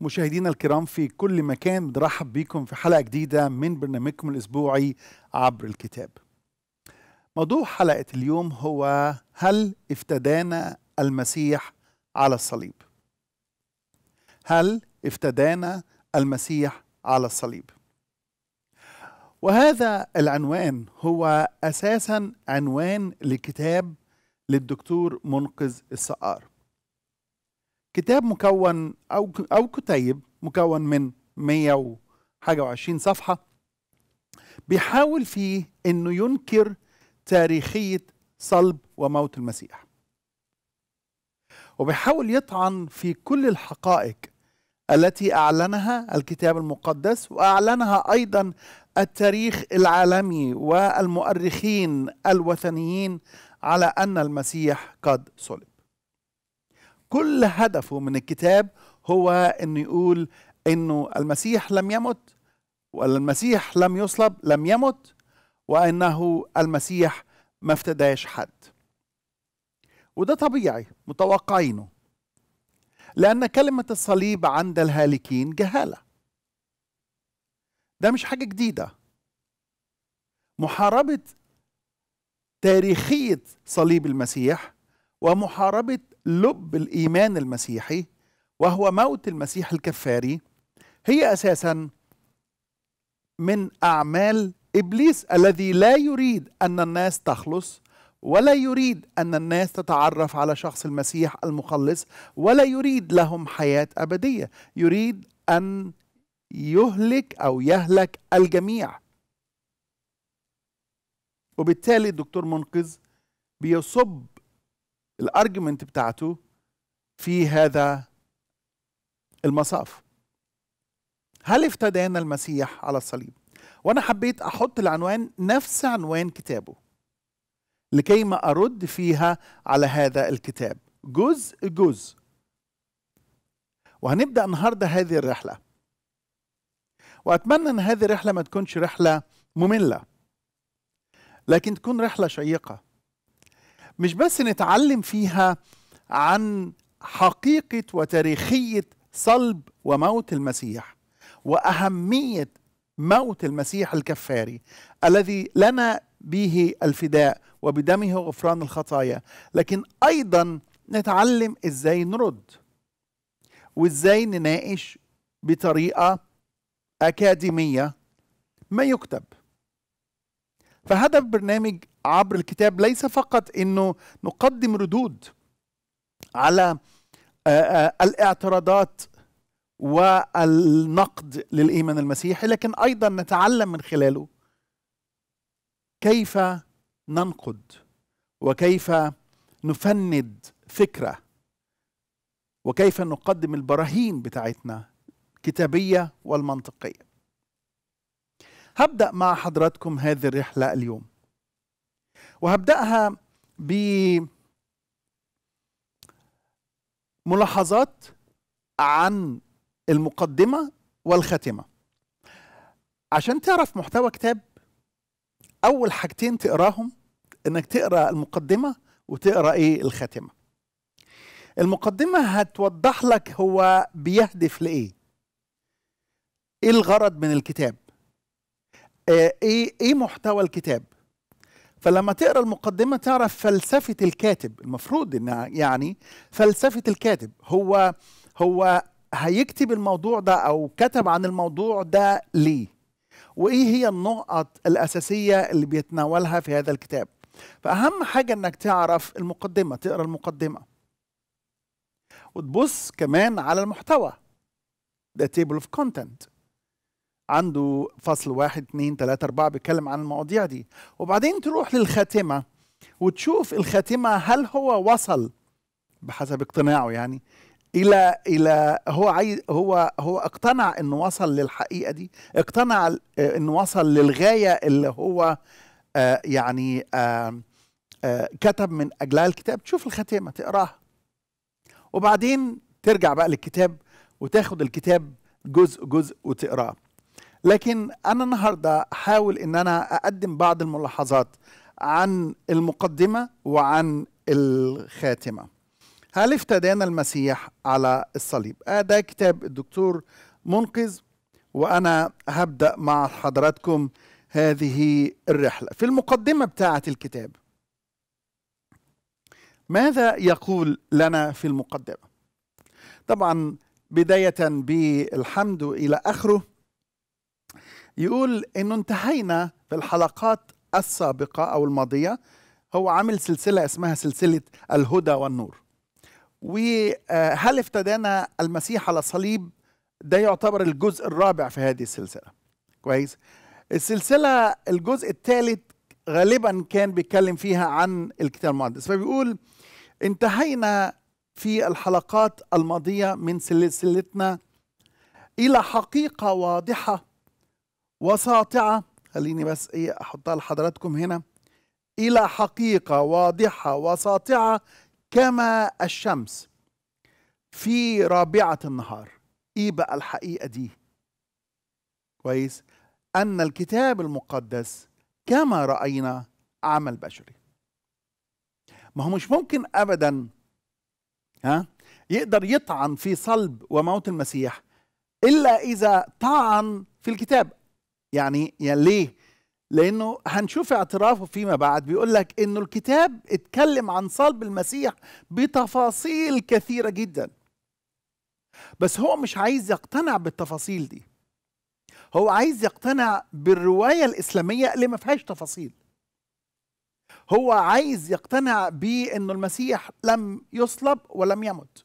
مشاهدينا الكرام في كل مكان برحب بكم في حلقة جديدة من برنامجكم الأسبوعي عبر الكتاب موضوع حلقة اليوم هو هل افتدانا المسيح على الصليب هل افتدانا المسيح على الصليب وهذا العنوان هو أساسا عنوان لكتاب للدكتور منقذ السقار كتاب مكون او او كتيب مكون من 100 و وعشرين صفحه بيحاول فيه انه ينكر تاريخيه صلب وموت المسيح وبيحاول يطعن في كل الحقائق التي اعلنها الكتاب المقدس واعلنها ايضا التاريخ العالمي والمؤرخين الوثنيين على ان المسيح قد صلب كل هدفه من الكتاب هو انه يقول انه المسيح لم يمت ولا المسيح لم يصلب لم يمت وانه المسيح ما افتداش حد وده طبيعي متوقعينه لأن كلمة الصليب عند الهالكين جهالة ده مش حاجة جديدة محاربة تاريخية صليب المسيح ومحاربة لب الايمان المسيحي وهو موت المسيح الكفاري هي اساسا من اعمال ابليس الذي لا يريد ان الناس تخلص ولا يريد ان الناس تتعرف على شخص المسيح المخلص ولا يريد لهم حياه ابديه يريد ان يهلك او يهلك الجميع وبالتالي الدكتور منقذ بيصب الارجمنت بتاعته في هذا المصاف هل افتدينا المسيح على الصليب وانا حبيت احط العنوان نفس عنوان كتابه لكي ما ارد فيها على هذا الكتاب جزء جزء وهنبدا النهارده هذه الرحله واتمنى ان هذه الرحله ما تكونش رحله ممله لكن تكون رحله شيقه مش بس نتعلم فيها عن حقيقة وتاريخية صلب وموت المسيح وأهمية موت المسيح الكفاري الذي لنا به الفداء وبدمه غفران الخطايا لكن أيضا نتعلم إزاي نرد وإزاي نناقش بطريقة أكاديمية ما يكتب فهدف برنامج عبر الكتاب ليس فقط انه نقدم ردود على آه، آه، الاعتراضات والنقد للايمان المسيحي لكن ايضا نتعلم من خلاله كيف ننقد وكيف نفند فكره وكيف نقدم البراهين بتاعتنا الكتابيه والمنطقيه هبدا مع حضراتكم هذه الرحله اليوم وهبدأها بملاحظات عن المقدمة والخاتمة عشان تعرف محتوى كتاب أول حاجتين تقراهم إنك تقرأ المقدمة وتقرأ إيه الخاتمة المقدمة هتوضح لك هو بيهدف لإيه إيه الغرض من الكتاب آه، ايه ايه محتوى الكتاب فلما تقرا المقدمه تعرف فلسفه الكاتب المفروض انها يعني فلسفه الكاتب هو هو هيكتب الموضوع ده او كتب عن الموضوع ده ليه وايه هي النقط الاساسيه اللي بيتناولها في هذا الكتاب فاهم حاجه انك تعرف المقدمه تقرا المقدمه وتبص كمان على المحتوى ده تيبل اوف كونتنت عنده فصل واحد اتنين تلاتة أربعة بيتكلم عن المواضيع دي وبعدين تروح للخاتمة وتشوف الخاتمة هل هو وصل بحسب اقتناعه يعني الى الى هو عايز هو هو اقتنع انه وصل للحقيقه دي اقتنع آه، انه وصل للغايه اللي هو آه يعني آه آه كتب من اجلها الكتاب تشوف الخاتمه تقراها وبعدين ترجع بقى للكتاب وتاخد الكتاب جزء جزء وتقراه لكن انا النهارده احاول ان انا اقدم بعض الملاحظات عن المقدمه وعن الخاتمه هل افتدانا المسيح على الصليب آه ده كتاب الدكتور منقذ وانا هبدا مع حضراتكم هذه الرحله في المقدمه بتاعه الكتاب ماذا يقول لنا في المقدمه طبعا بدايه بالحمد الى اخره يقول انه انتهينا في الحلقات السابقه او الماضيه هو عامل سلسله اسمها سلسله الهدى والنور وهل آه، افتدانا المسيح على الصليب ده يعتبر الجزء الرابع في هذه السلسله كويس السلسله الجزء الثالث غالبا كان بيتكلم فيها عن الكتاب المقدس فبيقول انتهينا في الحلقات الماضيه من سلسلتنا الى حقيقه واضحه وساطعة خليني بس إيه أحطها لحضراتكم هنا إلى حقيقة واضحة وساطعة كما الشمس في رابعة النهار إيه بقى الحقيقة دي كويس أن الكتاب المقدس كما رأينا عمل بشري ما هو مش ممكن أبدا ها يقدر يطعن في صلب وموت المسيح إلا إذا طعن في الكتاب يعني, يعني ليه لانه هنشوف اعترافه فيما بعد بيقول لك انه الكتاب اتكلم عن صلب المسيح بتفاصيل كثيره جدا بس هو مش عايز يقتنع بالتفاصيل دي هو عايز يقتنع بالروايه الاسلاميه اللي ما فيهاش تفاصيل هو عايز يقتنع بانه المسيح لم يصلب ولم يمت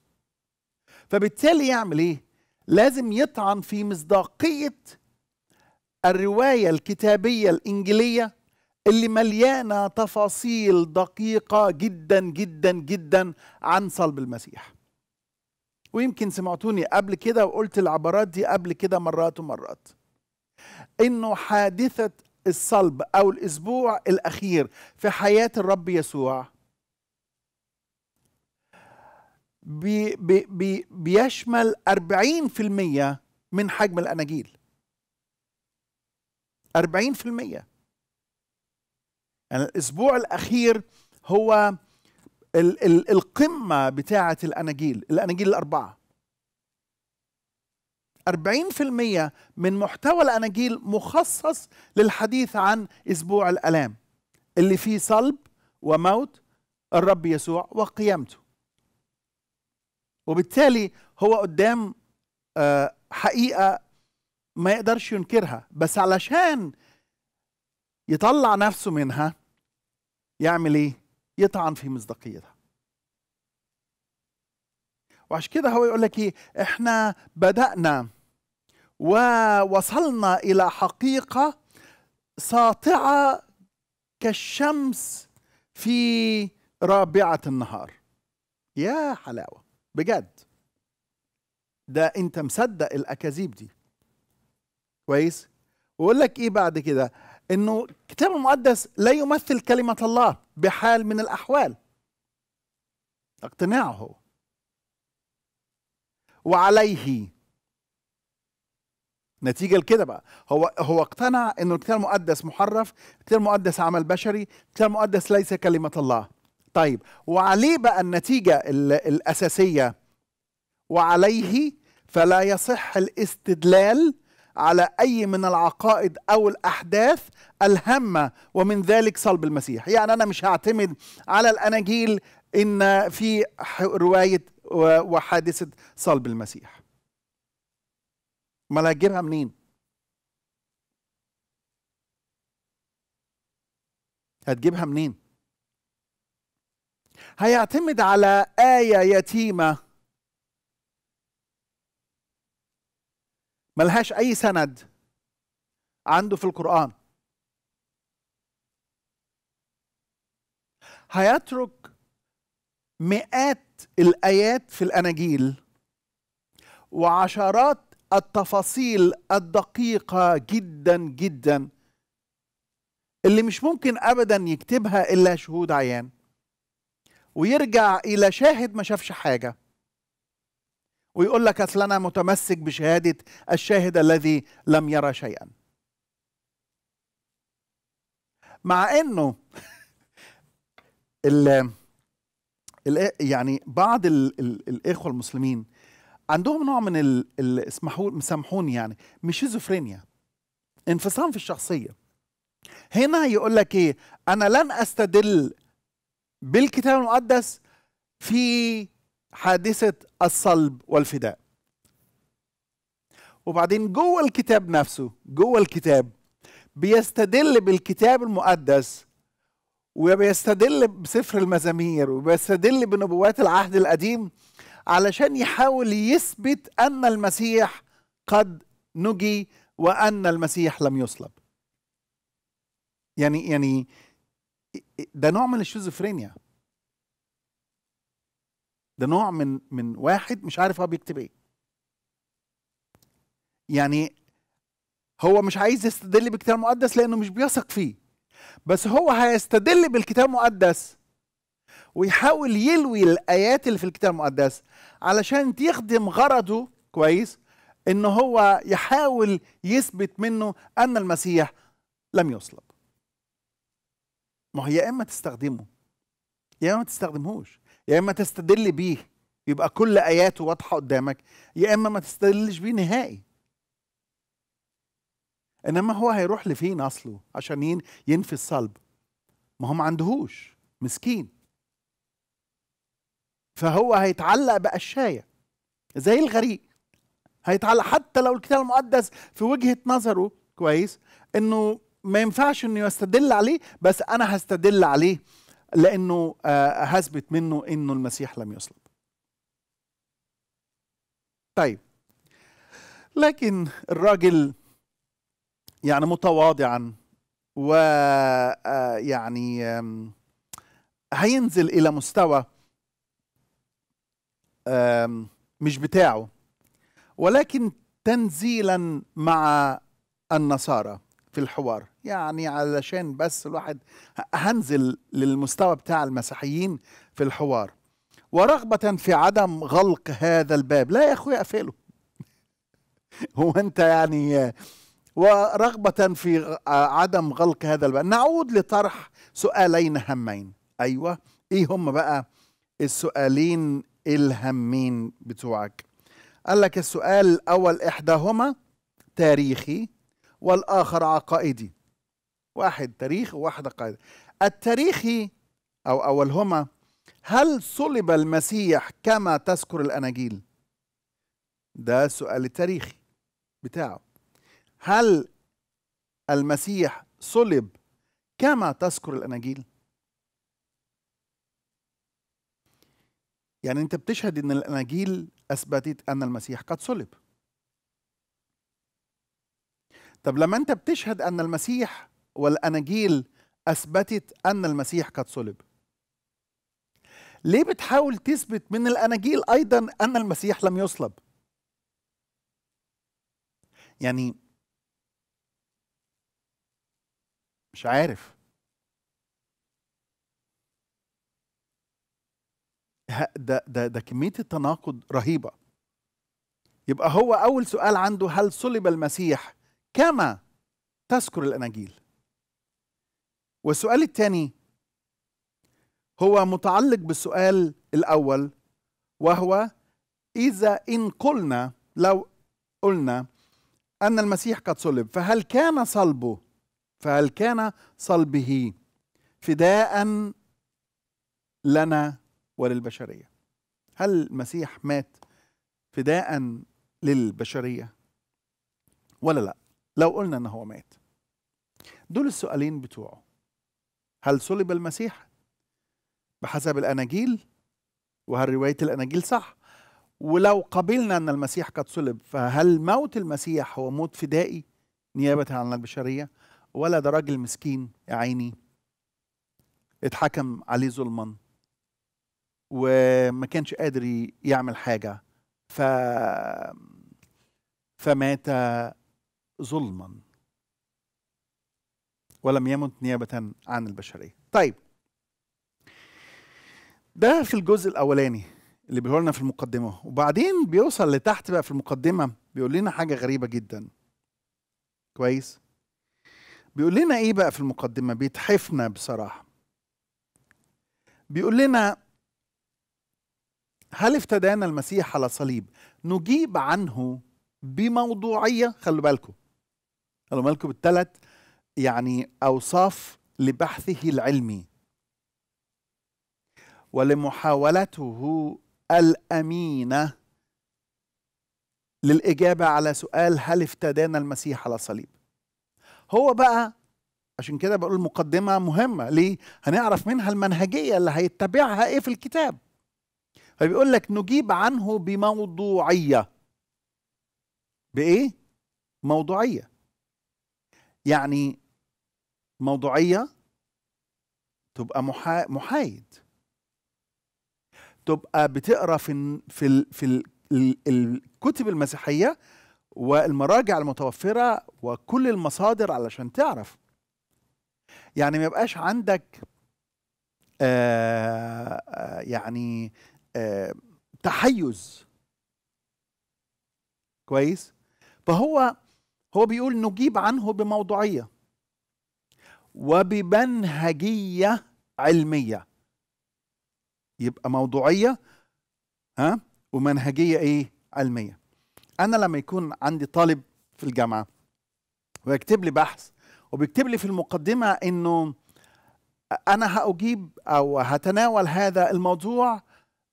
فبالتالي يعمل ايه لازم يطعن في مصداقيه الرواية الكتابية الإنجيلية اللي مليانة تفاصيل دقيقة جدا جدا جدا عن صلب المسيح ويمكن سمعتوني قبل كده وقلت العبارات دي قبل كده مرات ومرات انه حادثة الصلب او الاسبوع الاخير في حياة الرب يسوع بي بي بي بيشمل 40% من حجم الاناجيل 40% يعني الأسبوع الأخير هو ال ال القمة بتاعة الأناجيل الأناجيل الأربعة 40% من محتوى الأناجيل مخصص للحديث عن أسبوع الألام اللي فيه صلب وموت الرب يسوع وقيامته وبالتالي هو قدام آه، حقيقة ما يقدرش ينكرها بس علشان يطلع نفسه منها يعمل ايه يطعن في مصداقيتها وعشان كده هو يقول لك ايه احنا بدأنا ووصلنا الى حقيقة ساطعة كالشمس في رابعة النهار يا حلاوة بجد ده انت مصدق الاكاذيب دي كويس ويقول لك ايه بعد كده انه الكتاب المقدس لا يمثل كلمه الله بحال من الاحوال اقتناعه وعليه نتيجه لكده بقى هو هو اقتنع انه الكتاب المقدس محرف الكتاب المقدس عمل بشري الكتاب المقدس ليس كلمه الله طيب وعليه بقى النتيجه الاساسيه وعليه فلا يصح الاستدلال على أي من العقائد أو الأحداث الهامة ومن ذلك صلب المسيح يعني أنا مش هعتمد على الأناجيل إن في رواية وحادثة صلب المسيح ما هتجيبها منين هتجيبها منين هيعتمد على آية يتيمة ملهاش أي سند عنده في القرآن هيترك مئات الآيات في الأناجيل وعشرات التفاصيل الدقيقة جدا جدا اللي مش ممكن أبدا يكتبها إلا شهود عيان ويرجع إلى شاهد ما شافش حاجة ويقول لك اصل انا متمسك بشهاده الشاهد الذي لم يرى شيئا مع انه ال يعني بعض الـ الـ الاخوه المسلمين عندهم نوع من ال اسمحوا سامحوني يعني ميشيزوفرينيا شيزوفرينيا انفصام في الشخصيه هنا يقول لك ايه انا لن استدل بالكتاب المقدس في حادثة الصلب والفداء وبعدين جوه الكتاب نفسه جوه الكتاب بيستدل بالكتاب المقدس وبيستدل بسفر المزامير وبيستدل بنبوات العهد القديم علشان يحاول يثبت أن المسيح قد نجي وأن المسيح لم يصلب يعني يعني ده نوع من الشيزوفرينيا ده نوع من من واحد مش عارف هو بيكتب ايه يعني هو مش عايز يستدل بالكتاب المقدس لانه مش بيثق فيه بس هو هيستدل بالكتاب المقدس ويحاول يلوي الايات اللي في الكتاب المقدس علشان تخدم غرضه كويس ان هو يحاول يثبت منه ان المسيح لم يصلب ما هي يا اما تستخدمه يا اما ما تستخدمهوش يا اما تستدل بيه يبقى كل اياته واضحه قدامك يا اما ما تستدلش بيه نهائي انما هو هيروح لفين اصله عشان ينفي الصلب ما هو ما عندهوش مسكين فهو هيتعلق بقشايه زي الغريق هيتعلق حتى لو الكتاب المقدس في وجهه نظره كويس انه ما ينفعش انه يستدل عليه بس انا هستدل عليه لأنه آه، هثبت منه أنه المسيح لم يصلب طيب لكن الراجل يعني متواضعا ويعني آه، هينزل إلى مستوى مش بتاعه ولكن تنزيلا مع النصارى في الحوار يعني علشان بس الواحد هنزل للمستوى بتاع المسيحيين في الحوار ورغبة في عدم غلق هذا الباب لا يا أخويا أقفله هو أنت يعني ورغبة في عدم غلق هذا الباب نعود لطرح سؤالين همين أيوة إيه هم بقى السؤالين الهمين بتوعك قال لك السؤال الأول إحداهما تاريخي والآخر عقائدي واحد تاريخ وواحدة قاعدة التاريخي أو أولهما هل صلب المسيح كما تذكر الأناجيل ده السؤال التاريخي بتاعه هل المسيح صلب كما تذكر الأناجيل يعني أنت بتشهد أن الأناجيل أثبتت أن المسيح قد صلب طب لما أنت بتشهد أن المسيح والأناجيل أثبتت أن المسيح قد صلب ليه بتحاول تثبت من الأناجيل أيضا أن المسيح لم يصلب يعني مش عارف ده ده ده كميه التناقض رهيبه يبقى هو اول سؤال عنده هل صلب المسيح كما تذكر الاناجيل والسؤال الثاني هو متعلق بالسؤال الأول وهو إذا إن قلنا لو قلنا أن المسيح قد صلب فهل كان صلبه فهل كان صلبه فداء لنا وللبشرية هل المسيح مات فداء للبشرية ولا لا لو قلنا أنه مات دول السؤالين بتوعه هل صلب المسيح بحسب الأناجيل وهل رواية الأناجيل صح ولو قبلنا أن المسيح قد صلب فهل موت المسيح هو موت فدائي نيابة عن البشرية ولا ده راجل مسكين يا عيني اتحكم عليه ظلما وما كانش قادر يعمل حاجة ف... فمات ظلما ولم يمت نيابة عن البشرية طيب ده في الجزء الأولاني اللي بيقول لنا في المقدمة وبعدين بيوصل لتحت بقى في المقدمة بيقول لنا حاجة غريبة جدا كويس بيقول لنا ايه بقى في المقدمة بيتحفنا بصراحة بيقول لنا هل افتدانا المسيح على صليب نجيب عنه بموضوعية خلوا بالكم خلوا بالكم بالثلاث يعني أوصاف لبحثه العلمي ولمحاولته الأمينة للإجابة على سؤال هل افتدانا المسيح على الصليب هو بقى عشان كده بقول مقدمة مهمة ليه هنعرف منها المنهجية اللي هيتبعها ايه في الكتاب فبيقول لك نجيب عنه بموضوعية بإيه؟ موضوعية يعني موضوعيه تبقى محا... محايد تبقى بتقرا في ال... في ال... في ال... الكتب المسيحيه والمراجع المتوفره وكل المصادر علشان تعرف يعني ما يبقاش عندك آآ آه، آه، يعني آآ آه، تحيز كويس فهو هو بيقول نجيب عنه بموضوعيه وبمنهجيه علميه يبقى موضوعيه ها ومنهجيه ايه علميه انا لما يكون عندي طالب في الجامعه ويكتب لي بحث وبيكتب لي في المقدمه انه انا هاجيب او هتناول هذا الموضوع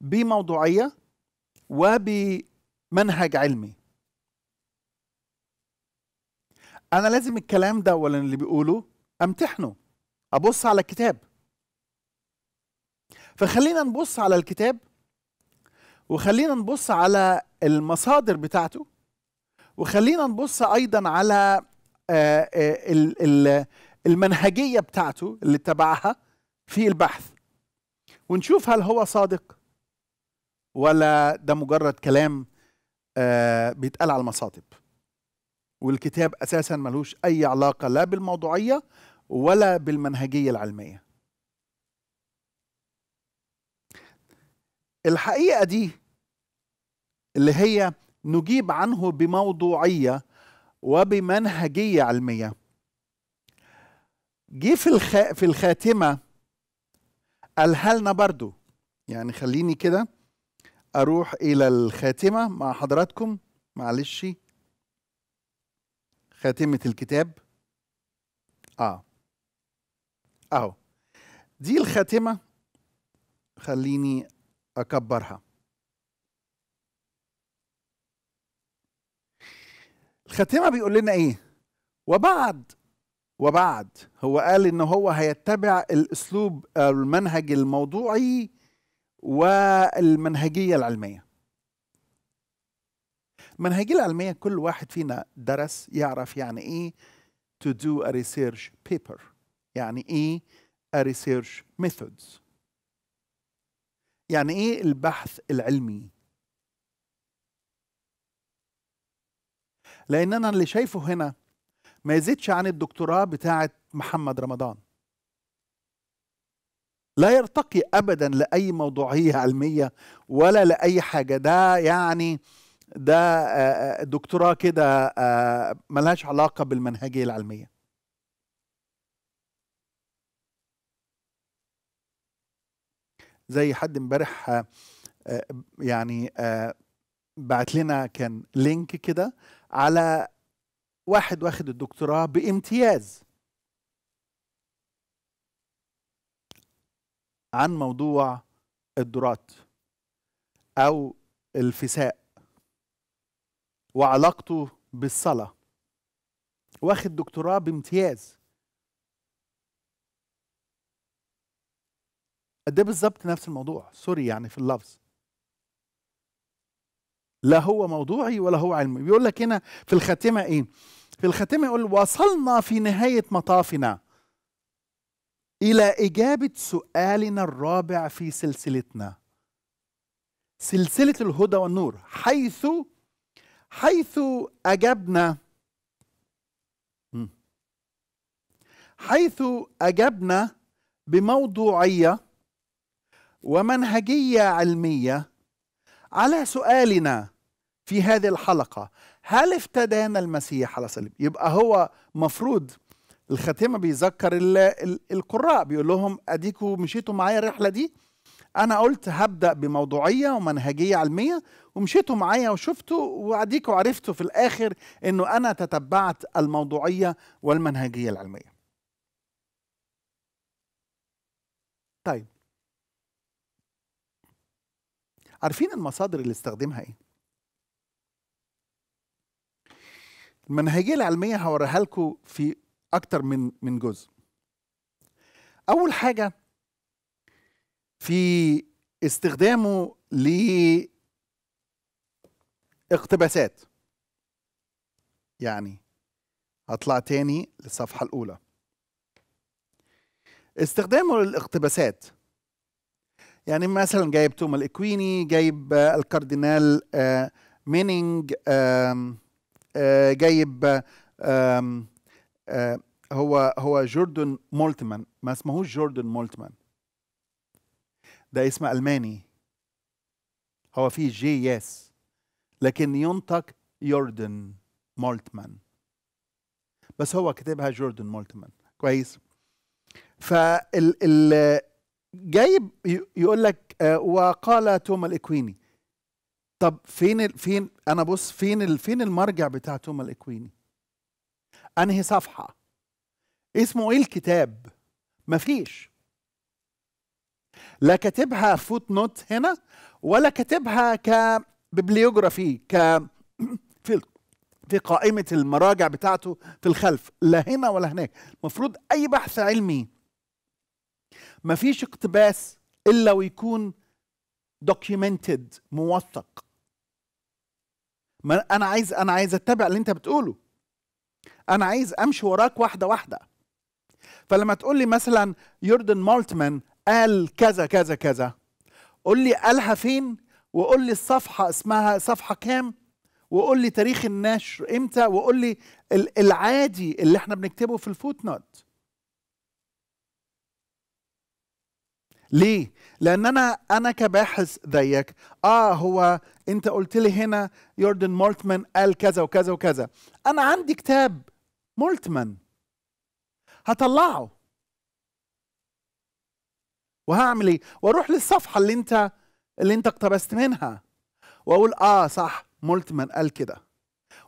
بموضوعيه وبمنهج علمي انا لازم الكلام ده ولا اللي بيقوله امتحنه ابص على الكتاب فخلينا نبص على الكتاب وخلينا نبص على المصادر بتاعته وخلينا نبص ايضا على آه، آه، المنهجيه بتاعته اللي اتبعها في البحث ونشوف هل هو صادق ولا ده مجرد كلام آه، بيتقال على المصادب والكتاب اساسا ملوش اي علاقه لا بالموضوعيه ولا بالمنهجيه العلميه الحقيقه دي اللي هي نجيب عنه بموضوعيه وبمنهجيه علميه جه في الخ... في الخاتمه قالها لنا برضو يعني خليني كده اروح الى الخاتمه مع حضراتكم معلش خاتمة الكتاب اه اهو دي الخاتمة خليني اكبرها الخاتمة بيقول لنا ايه وبعد وبعد هو قال ان هو هيتبع الاسلوب المنهج الموضوعي والمنهجية العلمية منهجية العلمية كل واحد فينا درس يعرف يعني إيه to do a research paper يعني إيه a research methods يعني إيه البحث العلمي لأن أنا اللي شايفه هنا ما يزيدش عن الدكتوراه بتاعة محمد رمضان لا يرتقي ابدا لاي موضوعيه علميه ولا لاي حاجه ده يعني ده آه، آه، دكتوراه كده آه، ملهاش علاقه بالمنهجيه العلميه زي حد امبارح يعني بعت لنا كان لينك كده على واحد واخد الدكتوراه بامتياز عن موضوع الدرات او الفساء وعلاقته بالصلاة واخد دكتوراه بامتياز قد بالظبط نفس الموضوع سوري يعني في اللفظ لا هو موضوعي ولا هو علمي بيقول لك هنا في الخاتمة ايه في الخاتمة يقول وصلنا في نهاية مطافنا إلى إجابة سؤالنا الرابع في سلسلتنا سلسلة الهدى والنور حيث حيث أجبنا حيث أجبنا بموضوعية ومنهجية علمية على سؤالنا في هذه الحلقة هل افتدانا المسيح على صليب يبقى هو مفروض الخاتمة بيذكر القراء بيقول لهم أديكوا مشيتوا معايا الرحلة دي انا قلت هبدا بموضوعيه ومنهجيه علميه ومشيتوا معايا وشفتوا واديكوا عرفتوا في الاخر انه انا تتبعت الموضوعيه والمنهجيه العلميه طيب عارفين المصادر اللي استخدمها ايه المنهجيه العلميه هوريها لكم في اكتر من من جزء اول حاجه في استخدامه لاقتباسات يعني هطلع تاني للصفحة الأولى استخدامه للاقتباسات يعني مثلا جايب توما الإكويني جايب آه، الكاردينال آه، مينينج آه، جايب هو هو جوردن مولتمان ما اسمهوش جوردن مولتمان ده اسم ألماني هو فيه جي يس لكن ينطق يوردن مولتمان بس هو كتبها جوردن مولتمان كويس فال ال جايب يقول لك آه، وقال توما الاكويني طب فين فين انا بص فين فين المرجع بتاع توما الاكويني انهي صفحه اسمه ايه الكتاب مفيش لا كاتبها فوت نوت هنا ولا كاتبها كبيبليوغرافي ك في في قائمة المراجع بتاعته في الخلف لا هنا ولا هناك المفروض أي بحث علمي ما فيش اقتباس إلا ويكون documented موثق ما أنا عايز أنا عايز أتبع اللي أنت بتقوله أنا عايز أمشي وراك واحدة واحدة فلما تقول لي مثلا يوردن مالتمان قال كذا كذا كذا قول لي قالها فين وقول لي الصفحه اسمها صفحه كام وقول لي تاريخ النشر امتى وقول لي العادي اللي احنا بنكتبه في الفوت نوت ليه لان انا انا كباحث زيك اه هو انت قلت لي هنا يوردن مولتمان قال كذا وكذا وكذا انا عندي كتاب مولتمان هطلعه وهعمل ايه واروح للصفحه اللي انت اللي انت اقتبست منها واقول اه صح مولتمان قال كده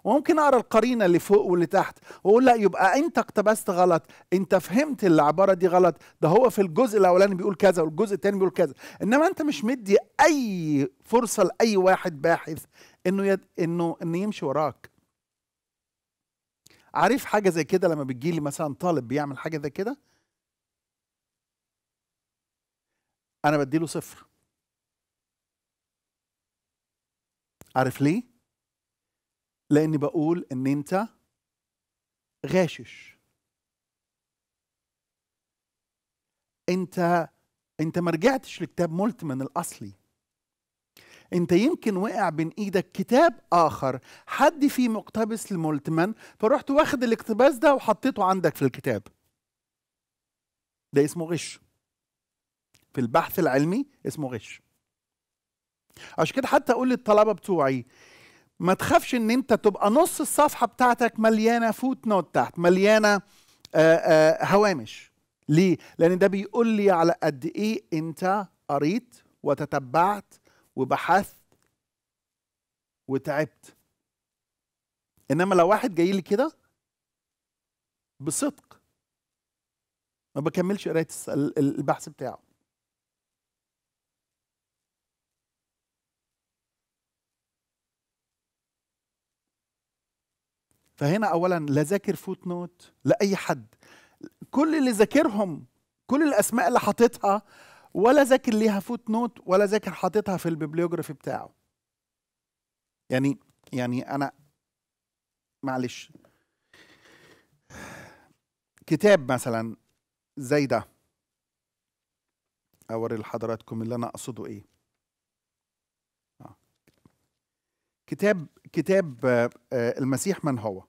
وممكن اقرا القرينه اللي فوق واللي تحت واقول لا يبقى انت اقتبست غلط انت فهمت العباره دي غلط ده هو في الجزء الاولاني بيقول كذا والجزء الثاني بيقول كذا انما انت مش مدي اي فرصه لاي واحد باحث انه يد... انه انه يمشي وراك عارف حاجه زي كده لما بتجيلي مثلا طالب بيعمل حاجه زي كده انا بديله صفر عارف ليه لاني بقول ان انت غاشش انت انت ما رجعتش لكتاب مولتمان الاصلي انت يمكن وقع بين ايدك كتاب اخر حد فيه مقتبس لمولتمان فرحت واخد الاقتباس ده وحطيته عندك في الكتاب ده اسمه غش في البحث العلمي اسمه غش عشان كده حتى اقول للطلبه بتوعي ما تخافش ان انت تبقى نص الصفحه بتاعتك مليانه فوت نوت تحت مليانه آآ آه، آآ آه، هوامش ليه لان ده بيقول لي على قد ايه انت قريت وتتبعت وبحثت وتعبت انما لو واحد جاي لي كده بصدق ما بكملش قرايه البحث بتاعه فهنا اولا لا ذاكر فوت نوت لاي حد كل اللي ذاكرهم كل الاسماء اللي حاططها ولا ذاكر ليها فوت نوت ولا ذاكر حاططها في الببليوجرافي بتاعه يعني يعني انا معلش كتاب مثلا زي ده اوري لحضراتكم اللي انا اقصده ايه آه. كتاب كتاب آه، آه، المسيح من هو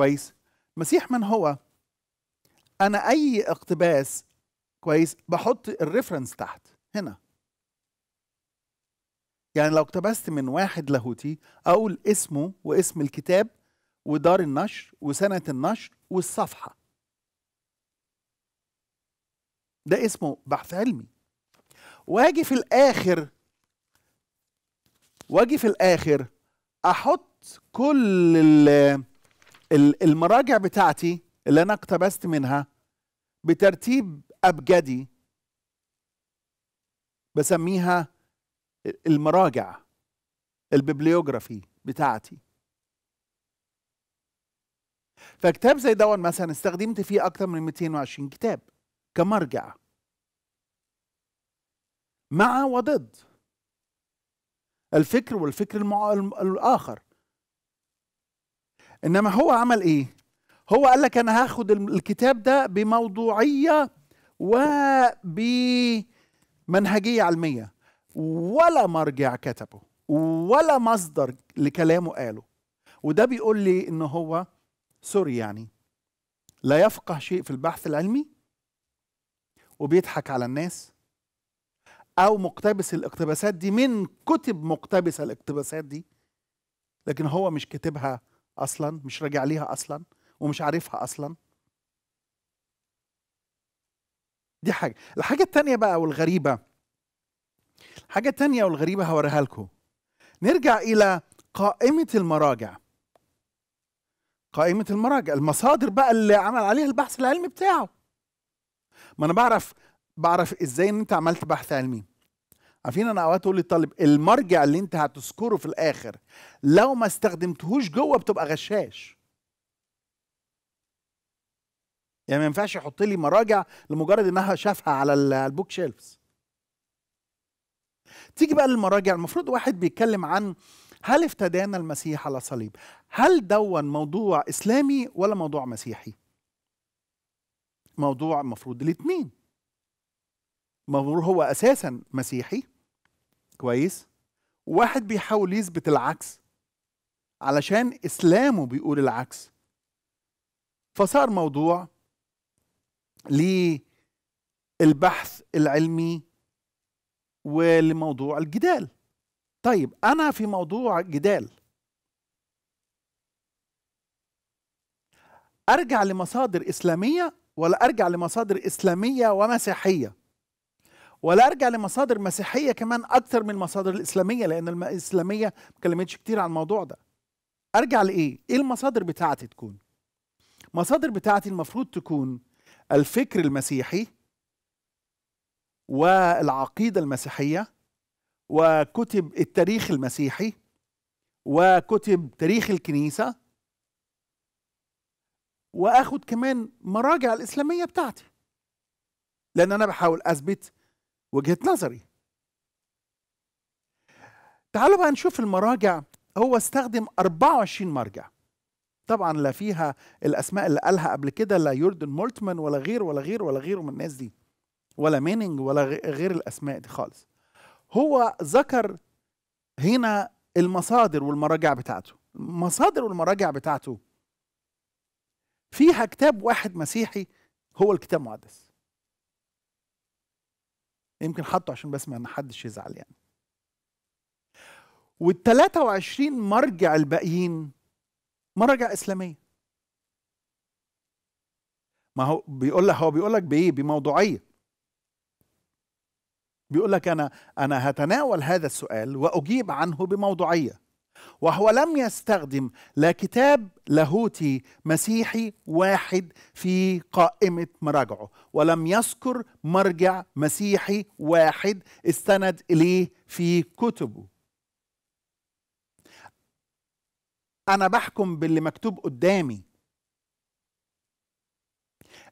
كويس مسيح من هو انا اي اقتباس كويس بحط الريفرنس تحت هنا يعني لو اقتبست من واحد لاهوتي اقول اسمه واسم الكتاب ودار النشر وسنه النشر والصفحه ده اسمه بحث علمي واجي في الاخر واجي في الاخر احط كل المراجع بتاعتي اللي انا اقتبست منها بترتيب ابجدي بسميها المراجع الببليوغرافي بتاعتي فكتاب زي ده مثلا استخدمت فيه اكتر من 220 كتاب كمرجع مع وضد الفكر والفكر المع... الاخر انما هو عمل ايه هو قال لك انا هاخد الكتاب ده بموضوعيه وبمنهجيه علميه ولا مرجع كتبه ولا مصدر لكلامه قاله وده بيقول لي ان هو سوري يعني لا يفقه شيء في البحث العلمي وبيضحك على الناس او مقتبس الاقتباسات دي من كتب مقتبسه الاقتباسات دي لكن هو مش كتبها اصلا مش راجع ليها اصلا ومش عارفها اصلا دي حاجه الحاجه التانية بقى والغريبه الحاجه التانية والغريبه هوريها لكم نرجع الى قائمه المراجع قائمه المراجع المصادر بقى اللي عمل عليها البحث العلمي بتاعه ما انا بعرف بعرف ازاي ان انت عملت بحث علمي عارفين انا اوقات اقول للطالب المرجع اللي انت هتذكره في الاخر لو ما استخدمتهوش جوه بتبقى غشاش يعني ما ينفعش يحط لي مراجع لمجرد انها شافها على البوك شيلفز تيجي بقى للمراجع المفروض واحد بيتكلم عن هل افتدانا المسيح على صليب هل دون موضوع اسلامي ولا موضوع مسيحي موضوع مفروض الاثنين مغرور هو اساسا مسيحي كويس واحد بيحاول يثبت العكس علشان اسلامه بيقول العكس فصار موضوع للبحث العلمي ولموضوع الجدال طيب انا في موضوع جدال ارجع لمصادر اسلاميه ولا ارجع لمصادر اسلاميه ومسيحيه ولا ارجع لمصادر مسيحيه كمان اكثر من المصادر الاسلاميه لان الاسلاميه ما اتكلمتش كتير عن الموضوع ده ارجع لايه ايه المصادر بتاعتي تكون المصادر بتاعتي المفروض تكون الفكر المسيحي والعقيده المسيحيه وكتب التاريخ المسيحي وكتب تاريخ الكنيسه واخد كمان مراجع الاسلاميه بتاعتي لان انا بحاول اثبت وجهه نظري تعالوا بقى نشوف المراجع هو استخدم 24 مرجع طبعا لا فيها الاسماء اللي قالها قبل كده لا يوردن مولتمان ولا غير ولا غير ولا غيره من الناس دي ولا مينينج ولا غير الاسماء دي خالص هو ذكر هنا المصادر والمراجع بتاعته المصادر والمراجع بتاعته فيها كتاب واحد مسيحي هو الكتاب المقدس يمكن حطه عشان بس ما حدش يزعل يعني وال 23 مرجع الباقيين مرجع اسلاميه ما هو بيقول لك هو بيقول لك بايه بموضوعيه بيقول لك انا انا هتناول هذا السؤال واجيب عنه بموضوعيه وهو لم يستخدم لا كتاب لاهوتي مسيحي واحد في قائمة مراجعه ولم يذكر مرجع مسيحي واحد استند إليه في كتبه أنا بحكم باللي مكتوب قدامي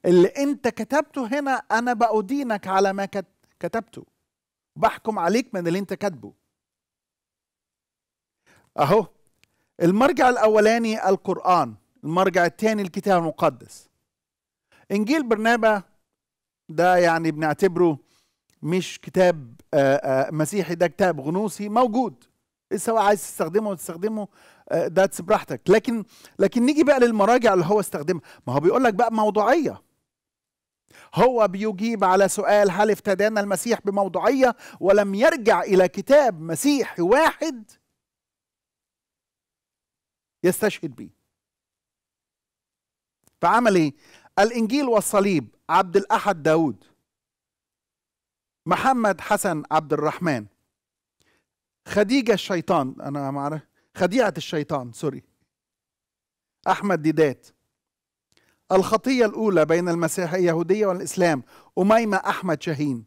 اللي أنت كتبته هنا أنا بأدينك على ما كتبته بحكم عليك من اللي أنت كاتبه اهو المرجع الاولاني القران المرجع الثاني الكتاب المقدس انجيل برنابا ده يعني بنعتبره مش كتاب آه، آه، مسيحي ده كتاب غنوصي موجود سواء عايز تستخدمه وتستخدمه ده آه، براحتك لكن لكن نيجي بقى للمراجع اللي هو استخدمها ما هو بيقول لك بقى موضوعيه هو بيجيب على سؤال هل افتدانا المسيح بموضوعيه ولم يرجع الى كتاب مسيحي واحد يستشهد به فعمل ايه الانجيل والصليب عبد الاحد داود محمد حسن عبد الرحمن خديجه الشيطان انا ما اعرف خديعه الشيطان سوري احمد ديدات الخطيه الاولى بين المسيحيه اليهوديه والاسلام اميمه احمد شاهين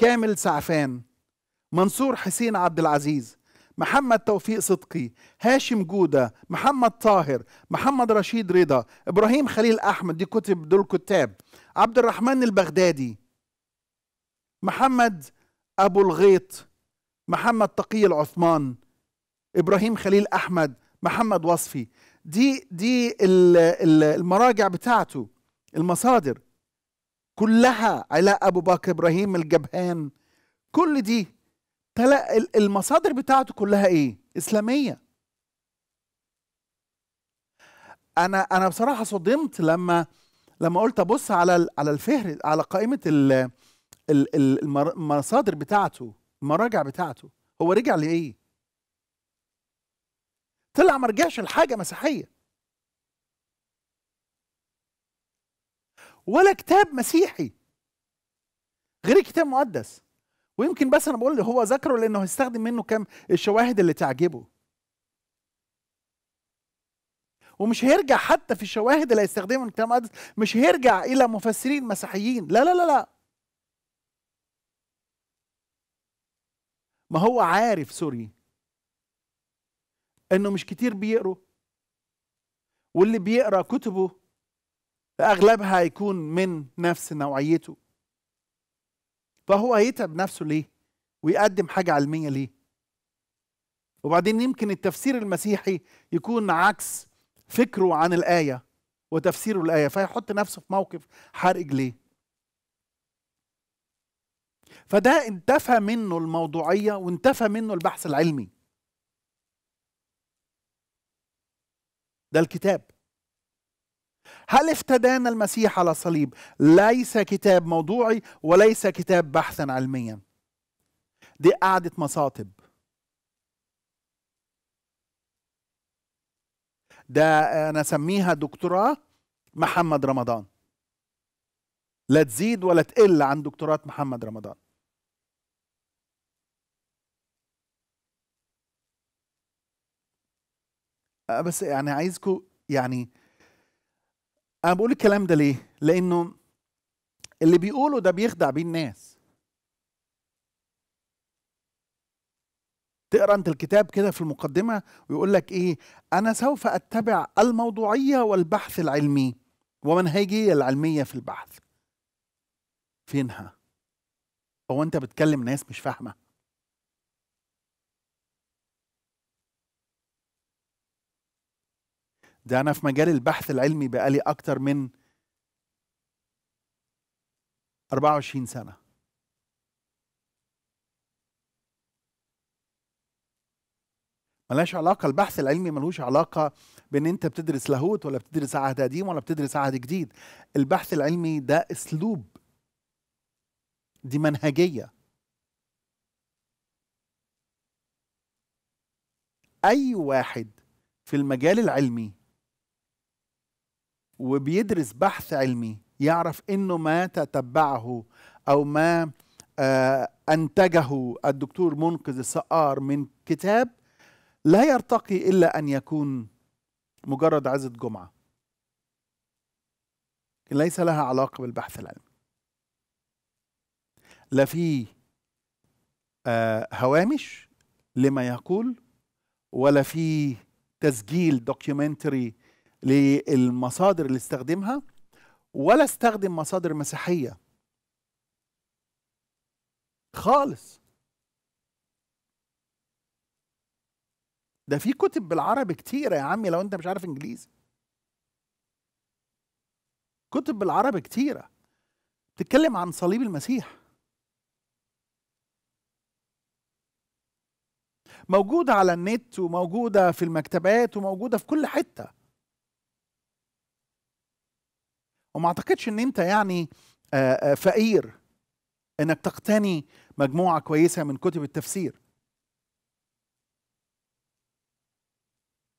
كامل سعفان منصور حسين عبد العزيز محمد توفيق صدقي هاشم جودة محمد طاهر محمد رشيد رضا إبراهيم خليل أحمد دي كتب دول كتاب عبد الرحمن البغدادي محمد أبو الغيط محمد تقي العثمان إبراهيم خليل أحمد محمد وصفي دي دي المراجع بتاعته المصادر كلها علاء أبو بكر إبراهيم الجبهان كل دي تلاقي المصادر بتاعته كلها ايه اسلاميه انا انا بصراحه صدمت لما لما قلت ابص على على الفهر على قائمه المصادر بتاعته المراجع بتاعته هو رجع لايه طلع ما رجعش لحاجه مسيحيه ولا كتاب مسيحي غير الكتاب المقدس ويمكن بس انا بقول هو ذكره لانه هيستخدم منه كام الشواهد اللي تعجبه ومش هيرجع حتى في الشواهد اللي هيستخدمها الكتاب المقدس مش هيرجع الى مفسرين مسيحيين لا لا لا لا ما هو عارف سوري انه مش كتير بيقروا واللي بيقرا كتبه اغلبها هيكون من نفس نوعيته فهو هيتعب نفسه ليه ويقدم حاجة علمية ليه وبعدين يمكن التفسير المسيحي يكون عكس فكره عن الآية وتفسيره الآية فيحط نفسه في موقف حرج ليه فده انتفى منه الموضوعية وانتفى منه البحث العلمي ده الكتاب هل افتدانا المسيح على الصليب ليس كتاب موضوعي وليس كتاب بحثا علميا دي قعدة مصاطب ده أنا سميها دكتوراه محمد رمضان لا تزيد ولا تقل عن دكتوراه محمد رمضان آه، بس يعني عايزكم يعني انا بقول الكلام ده ليه لانه اللي بيقوله ده بيخدع بيه الناس تقرا انت الكتاب كده في المقدمه ويقول لك ايه انا سوف اتبع الموضوعيه والبحث العلمي ومنهجيه العلميه في البحث فينها هو انت بتكلم ناس مش فاهمه ده أنا في مجال البحث العلمي بقالي أكتر من 24 سنة ملهاش علاقة البحث العلمي ملوش علاقة بأن أنت بتدرس لاهوت ولا بتدرس عهد قديم ولا بتدرس عهد جديد البحث العلمي ده أسلوب دي منهجية أي واحد في المجال العلمي وبيدرس بحث علمي يعرف انه ما تتبعه او ما آه، انتجه الدكتور منقذ السقار من كتاب لا يرتقي الا ان يكون مجرد عزه جمعه ليس لها علاقه بالبحث العلمي لا في آه، هوامش لما يقول ولا في تسجيل دوكيومنتري للمصادر اللي استخدمها ولا استخدم مصادر مسيحيه خالص ده في كتب بالعربي كتيره يا عمي لو انت مش عارف انجليزي كتب بالعربي كتيره تتكلم عن صليب المسيح موجودة على النت وموجودة في المكتبات وموجودة في كل حتة وما اعتقدش ان انت يعني آه، آه، فقير انك تقتني مجموعه كويسه من كتب التفسير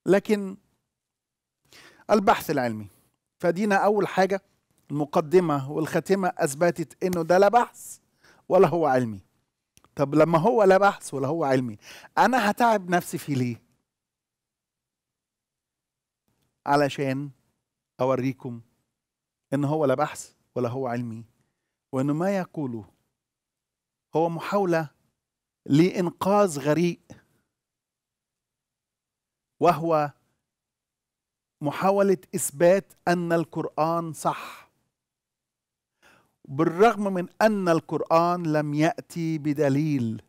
لكن البحث العلمي فدينا اول حاجه المقدمه والخاتمه اثبتت انه ده لا بحث ولا هو علمي طب لما هو لا بحث ولا هو علمي انا هتعب نفسي فيه ليه علشان اوريكم ان هو لا بحث ولا هو علمي وان ما يقوله هو محاوله لانقاذ غريق وهو محاوله اثبات ان القران صح بالرغم من ان القران لم ياتي بدليل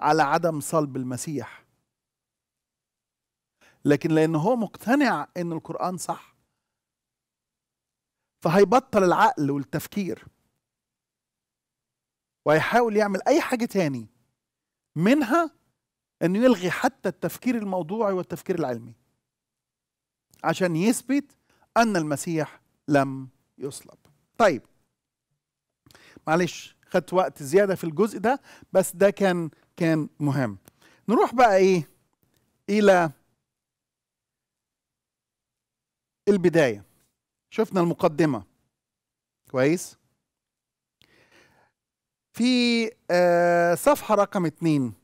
على عدم صلب المسيح لكن لان هو مقتنع ان القران صح فهيبطل العقل والتفكير وهيحاول يعمل اي حاجه تاني منها انه يلغي حتى التفكير الموضوعي والتفكير العلمي عشان يثبت ان المسيح لم يصلب طيب معلش خدت وقت زياده في الجزء ده بس ده كان كان مهم نروح بقى ايه الى البدايه شفنا المقدمه كويس في آه، صفحه رقم اتنين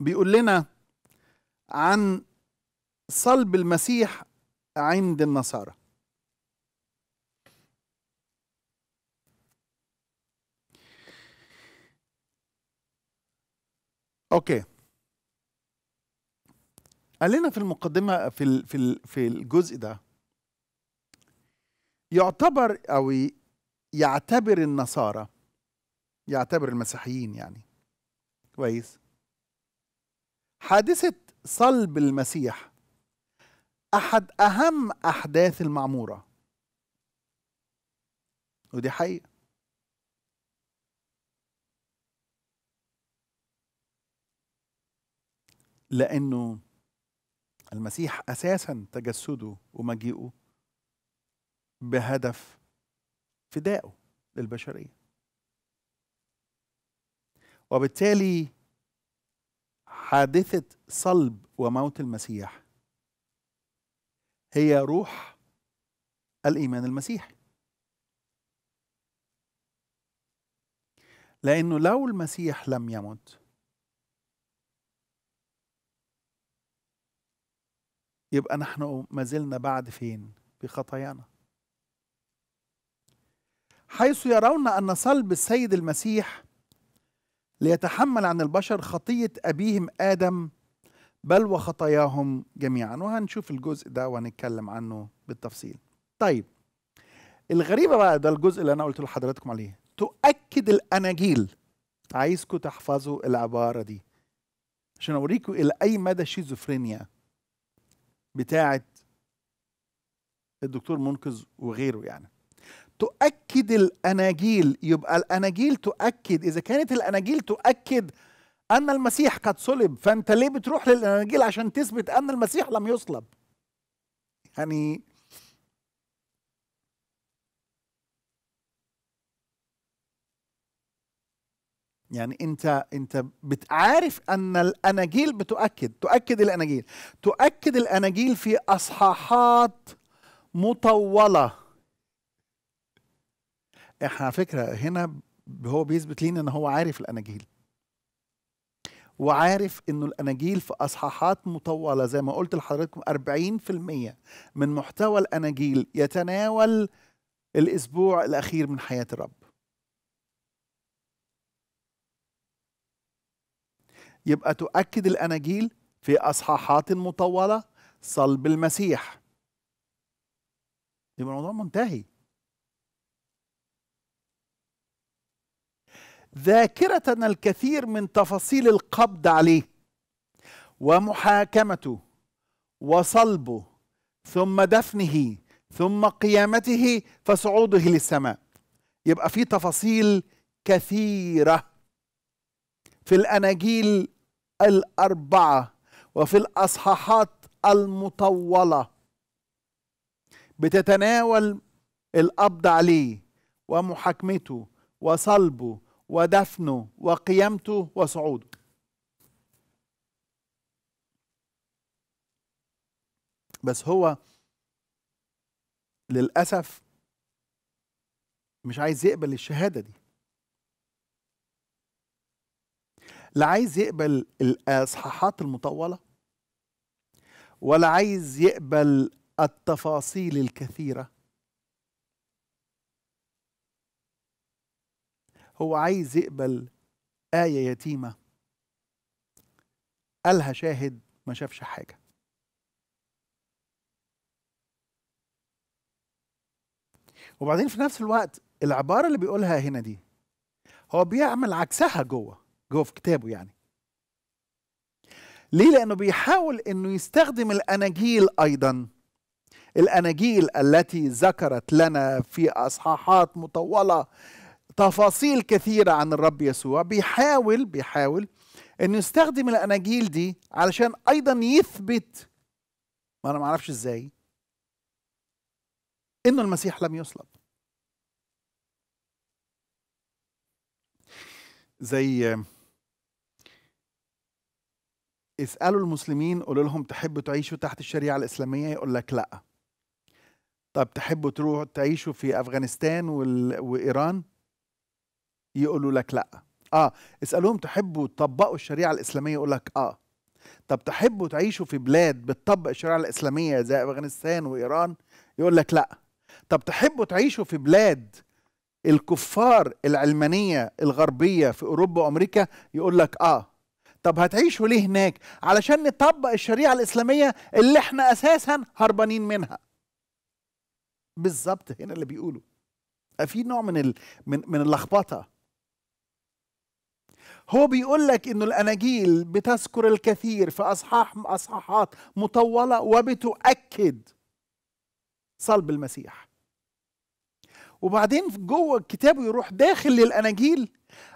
بيقول لنا عن صلب المسيح عند النصارى اوكي قال لنا في المقدمه في في في الجزء ده يعتبر أو يعتبر النصارى يعتبر المسيحيين يعني كويس حادثة صلب المسيح أحد أهم أحداث المعمورة ودي حقيقة لأنه المسيح أساسا تجسده ومجيئه بهدف فدائه للبشريه وبالتالي حادثه صلب وموت المسيح هي روح الايمان المسيحي لانه لو المسيح لم يمت يبقى نحن ما زلنا بعد فين بخطايانا حيث يرون أن صلب السيد المسيح ليتحمل عن البشر خطية أبيهم آدم بل وخطاياهم جميعا وهنشوف الجزء ده وهنتكلم عنه بالتفصيل طيب الغريبة بقى ده الجزء اللي أنا قلت لحضراتكم عليه تؤكد الأناجيل عايزكم تحفظوا العبارة دي عشان أوريكم إلى أي مدى الشيزوفرينيا بتاعت الدكتور منقذ وغيره يعني تؤكد الاناجيل يبقى الاناجيل تؤكد اذا كانت الاناجيل تؤكد ان المسيح قد صلب فانت ليه بتروح للاناجيل عشان تثبت ان المسيح لم يصلب يعني يعني انت انت بتعرف ان الاناجيل بتؤكد تؤكد الاناجيل تؤكد الاناجيل في اصحاحات مطوله احنا على فكره هنا هو بيثبت لينا ان هو عارف الاناجيل وعارف انه الاناجيل في اصحاحات مطوله زي ما قلت لحضراتكم 40% من محتوى الاناجيل يتناول الاسبوع الاخير من حياه الرب يبقى تؤكد الاناجيل في اصحاحات مطوله صلب المسيح يبقى الموضوع منتهي ذاكرتنا الكثير من تفاصيل القبض عليه ومحاكمته وصلبه ثم دفنه ثم قيامته فصعوده للسماء يبقى في تفاصيل كثيرة في الأناجيل الأربعة وفي الأصحاحات المطولة بتتناول القبض عليه ومحاكمته وصلبه ودفنه وقيامته وصعوده بس هو للأسف مش عايز يقبل الشهادة دي لا عايز يقبل الإصحاحات المطولة ولا عايز يقبل التفاصيل الكثيرة هو عايز يقبل آية يتيمة قالها شاهد ما شافش حاجة وبعدين في نفس الوقت العبارة اللي بيقولها هنا دي هو بيعمل عكسها جوه جوه في كتابه يعني ليه لأنه بيحاول أنه يستخدم الأناجيل أيضاً الأناجيل التي ذكرت لنا في أصحاحات مطولة تفاصيل كثيرة عن الرب يسوع بيحاول بيحاول انه يستخدم الاناجيل دي علشان ايضا يثبت ما انا ما اعرفش ازاي انه المسيح لم يصلب زي اسالوا المسلمين قولوا لهم تحبوا تعيشوا تحت الشريعه الاسلاميه يقول لك لا طب تحبوا تروحوا تعيشوا في افغانستان وايران يقولوا لك لا اه اسالهم تحبوا تطبقوا الشريعه الاسلاميه يقول لك اه طب تحبوا تعيشوا في بلاد بتطبق الشريعه الاسلاميه زي افغانستان وايران يقول لك لا طب تحبوا تعيشوا في بلاد الكفار العلمانيه الغربيه في اوروبا وامريكا يقول لك اه طب هتعيشوا ليه هناك علشان نطبق الشريعه الاسلاميه اللي احنا اساسا هربانين منها بالظبط هنا اللي بيقولوا في نوع من ال... من من اللخبطه هو بيقول لك انه الاناجيل بتذكر الكثير في اصحاح اصحاحات مطوله وبتؤكد صلب المسيح وبعدين جوه الكتاب يروح داخل للاناجيل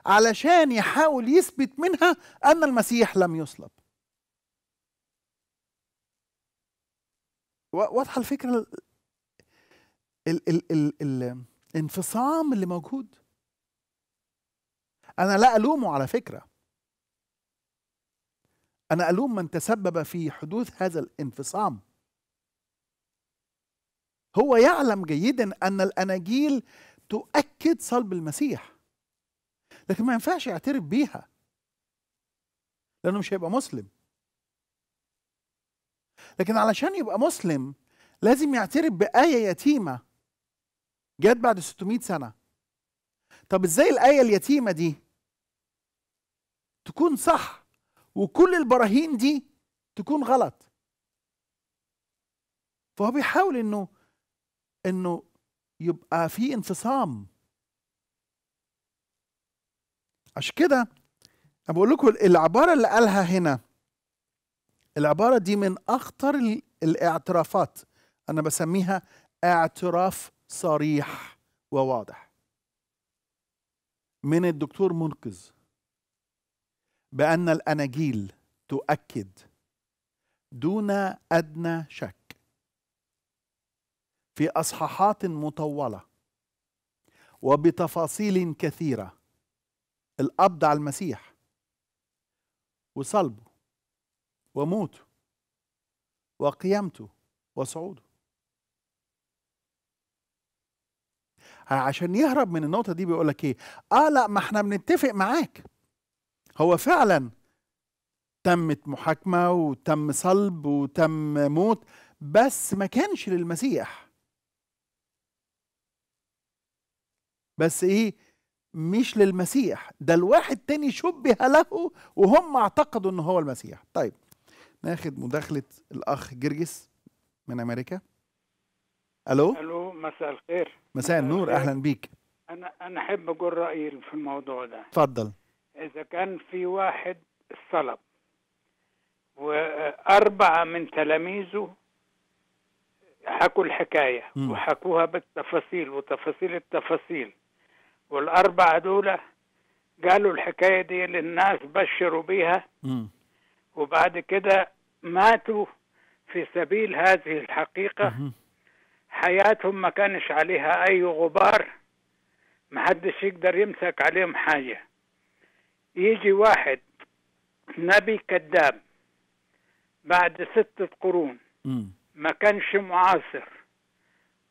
علشان يحاول يثبت منها ان المسيح لم يصلب واضحه الفكره ال ال ال الانفصام اللي موجود أنا لا ألومه على فكرة أنا ألوم من تسبب في حدوث هذا الانفصام هو يعلم جيدا أن الأناجيل تؤكد صلب المسيح لكن ما ينفعش يعترف بيها لأنه مش هيبقى مسلم لكن علشان يبقى مسلم لازم يعترف بآية يتيمة جت بعد 600 سنة طب ازاي الآية اليتيمة دي تكون صح وكل البراهين دي تكون غلط فهو بيحاول انه انه يبقى في انفصام عشان كده انا بقول لكم العباره اللي قالها هنا العباره دي من اخطر الاعترافات انا بسميها اعتراف صريح وواضح من الدكتور منقذ بان الاناجيل تؤكد دون ادنى شك في اصحاحات مطوله وبتفاصيل كثيره القبض على المسيح وصلبه وموته وقيامته وصعوده عشان يهرب من النقطه دي بيقول لك ايه اه لا ما احنا بنتفق معاك هو فعلا تمت محاكمة وتم صلب وتم موت بس ما كانش للمسيح بس ايه مش للمسيح ده الواحد تاني شبه له وهم اعتقدوا ان هو المسيح طيب ناخد مداخلة الاخ جرجس من امريكا الو الو مساء الخير مساء النور اهلا بيك انا انا احب اقول رايي في الموضوع ده اتفضل إذا كان في واحد صلب وأربعة من تلاميذه حكوا الحكاية وحكوها بالتفاصيل وتفاصيل التفاصيل والأربعة دول قالوا الحكاية دي للناس بشروا بيها وبعد كده ماتوا في سبيل هذه الحقيقة حياتهم ما كانش عليها أي غبار محدش يقدر يمسك عليهم حاجة يجي واحد نبي كذاب بعد ستة قرون ما كانش معاصر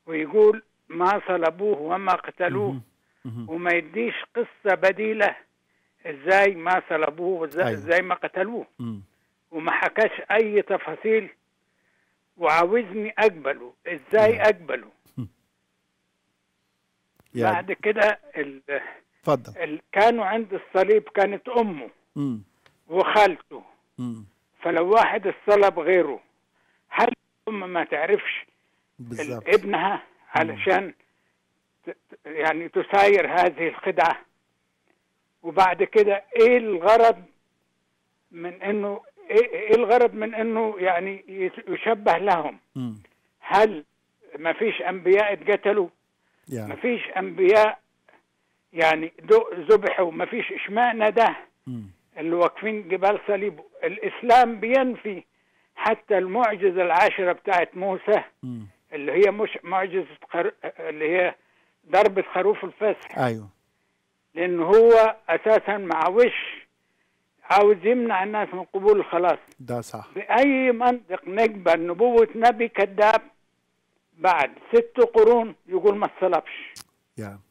ويقول ما صلبوه وما قتلوه وما يديش قصة بديلة ازاي ما صلبوه وازاي أيوه. ما قتلوه وما حكاش اي تفاصيل وعاوزني اقبله ازاي اقبله بعد كده ال... تفضل كانوا عند الصليب كانت امه م. وخالته م. فلو واحد الصلب غيره هل الام ما تعرفش بالزبط. ابنها علشان يعني تساير هذه الخدعه وبعد كده ايه الغرض من انه ايه, إيه الغرض من انه يعني يشبه لهم م. هل ما فيش انبياء اتقتلوا yeah. ما فيش انبياء يعني ذبحوا ما فيش اشمعنى ده اللي واقفين جبال صليبه الاسلام بينفي حتى المعجزه العاشره بتاعت موسى اللي هي مش معجزه خر... اللي هي ضربه خروف الفسح ايوه لان هو اساسا مع وش عاوز يمنع الناس من قبول الخلاص ده صح باي منطق نقبل نبوه نبي كذاب بعد ست قرون يقول ما اتصلبش yeah.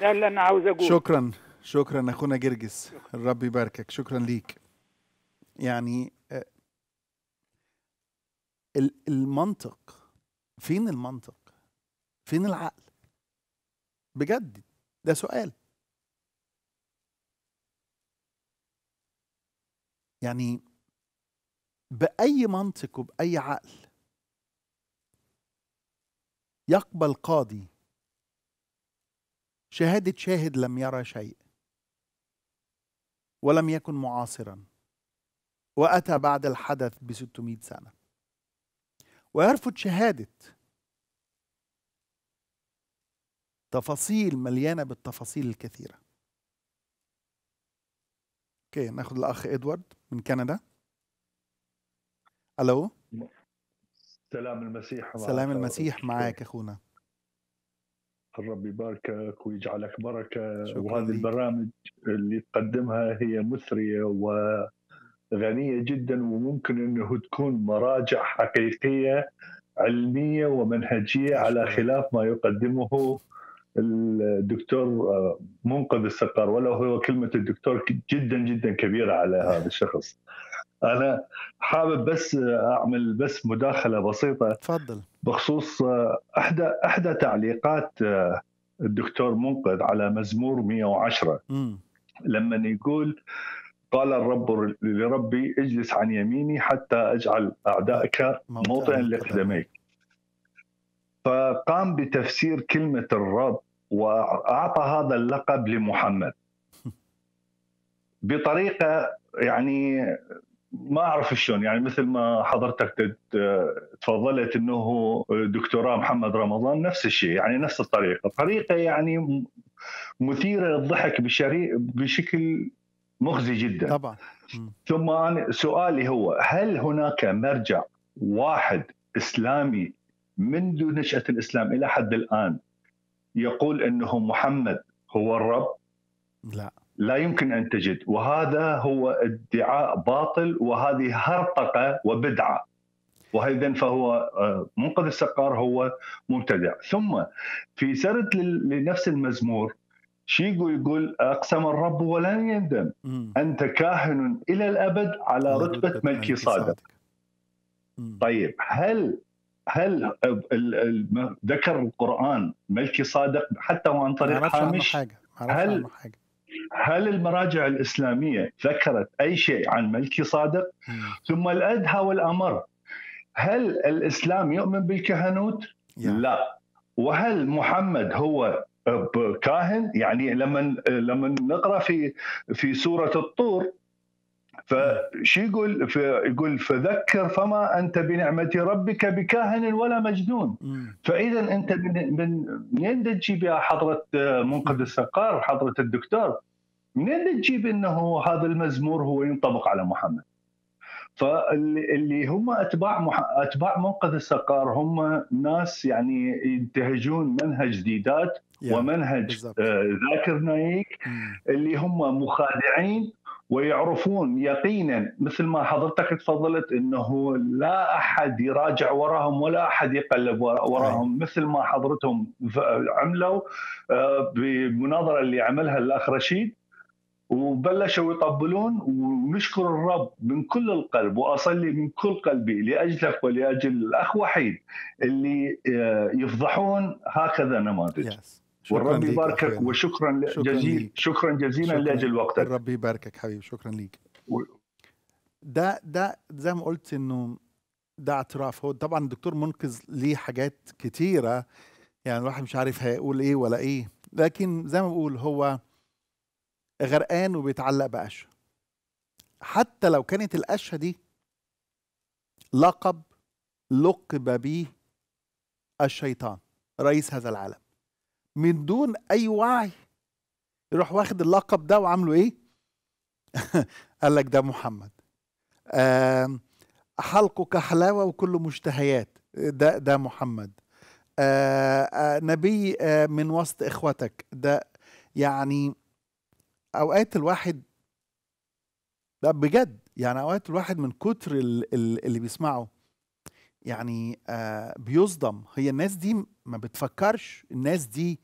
ده اللي انا عاوز اقوله شكرا شكرا اخونا جرجس الرب يباركك شكرا ليك يعني آه، المنطق فين المنطق فين العقل بجد ده سؤال يعني باي منطق وباي عقل يقبل قاضي شهادة شاهد لم يرى شيء ولم يكن معاصرا وأتى بعد الحدث ب 600 سنة ويرفض شهادة تفاصيل مليانة بالتفاصيل الكثيرة اوكي ناخذ الأخ إدوارد من كندا ألو سلام المسيح معك سلام المسيح معاك أخونا الرب يباركك ويجعلك بركة وهذه البرامج اللي تقدمها هي مثرية وغنية جدا وممكن أنه تكون مراجع حقيقية علمية ومنهجية على خلاف ما يقدمه الدكتور منقذ السقر ولو هو كلمة الدكتور جدا جدا كبيرة على هذا الشخص أنا حابب بس أعمل بس مداخلة بسيطة تفضل بخصوص آه، احدى احدى تعليقات آه، الدكتور منقذ على مزمور 110 لما يقول قال الرب لربي اجلس عن يميني حتى اجعل اعدائك موطئا لقدميك فقام بتفسير كلمه الرب واعطى هذا اللقب لمحمد بطريقه يعني ما اعرف شلون يعني مثل ما حضرتك تفضلت انه دكتوراه محمد رمضان نفس الشيء يعني نفس الطريقه، طريقه يعني مثيره للضحك بشكل مخزي جدا طبعا ثم سؤالي هو هل هناك مرجع واحد اسلامي منذ نشاه الاسلام الى حد الان يقول انه محمد هو الرب؟ لا لا يمكن ان تجد وهذا هو ادعاء باطل وهذه هرطقه وبدعه وإذا فهو آه، منقذ السقار هو مبتدع ثم في سرد لنفس المزمور شيقو يقول أقسم الرب ولن يندم أنت كاهن إلى الأبد على رتبة ملكي صادق طيب هل هل ذكر القرآن ملكي صادق حتى وعن طريق حامش هل حاجة. هل المراجع الإسلامية ذكرت أي شيء عن ملكي صادق؟ ثم الأدهى والأمر هل الإسلام يؤمن بالكهنوت؟ لا وهل محمد هو كاهن يعني لما لما نقرا في في سوره الطور فشي يقول يقول فذكر فما انت بنعمه ربك بكاهن ولا مجنون فاذا انت من من منين تجيب يا حضره منقذ السقار وحضره الدكتور منين تجيب انه هذا المزمور هو ينطبق على محمد فاللي هم اتباع مح... اتباع منقذ السقار هم ناس يعني ينتهجون منهج ديدات ومنهج آه، ذاكر نايك اللي هم مخادعين ويعرفون يقينا مثل ما حضرتك تفضلت انه لا احد يراجع وراهم ولا احد يقلب وراهم مثل ما حضرتهم عملوا آه، بمناظره اللي عملها الاخ رشيد وبلشوا يطبلون ونشكر الرب من كل القلب واصلي من كل قلبي لاجلك ولاجل الاخ وحيد اللي آه، يفضحون هكذا نماذج. Yes. والرب يباركك وشكرا جزيلا شكرا جزيلا لاجل وقتك الرب يباركك حبيبي شكرا ليك ده ده زي ما قلت انه ده اعتراف هو طبعا الدكتور منقذ ليه حاجات كتيره يعني الواحد مش عارف هيقول ايه ولا ايه لكن زي ما بقول هو غرقان وبيتعلق بقشه حتى لو كانت القشه دي لقب لقب به الشيطان رئيس هذا العالم من دون اي وعي يروح واخد اللقب ده وعامله ايه قال لك ده محمد حلقه كحلاوه وكله مشتهيات ده ده محمد آه, آه، نبي آه، من وسط اخوتك ده يعني اوقات الواحد ده بجد يعني اوقات الواحد من كتر اللي بيسمعه يعني آه بيصدم هي الناس دي ما بتفكرش الناس دي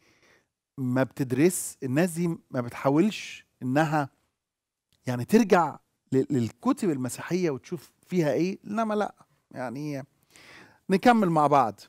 ما بتدرس الناس دي ما بتحاولش انها يعني ترجع للكتب المسيحيه وتشوف فيها ايه انما لا يعني نكمل مع بعض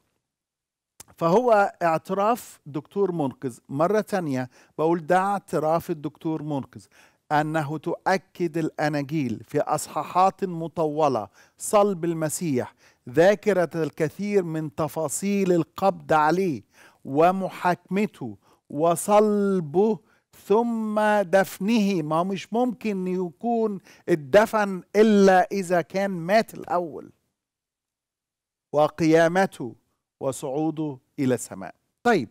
فهو اعتراف دكتور منقذ مرة تانية بقول ده اعتراف الدكتور منقذ أنه تؤكد الأناجيل في أصحاحات مطولة صلب المسيح ذاكرة الكثير من تفاصيل القبض عليه ومحاكمته وصلبه ثم دفنه ما هو مش ممكن يكون الدفن إلا إذا كان مات الأول وقيامته وصعوده إلى السماء طيب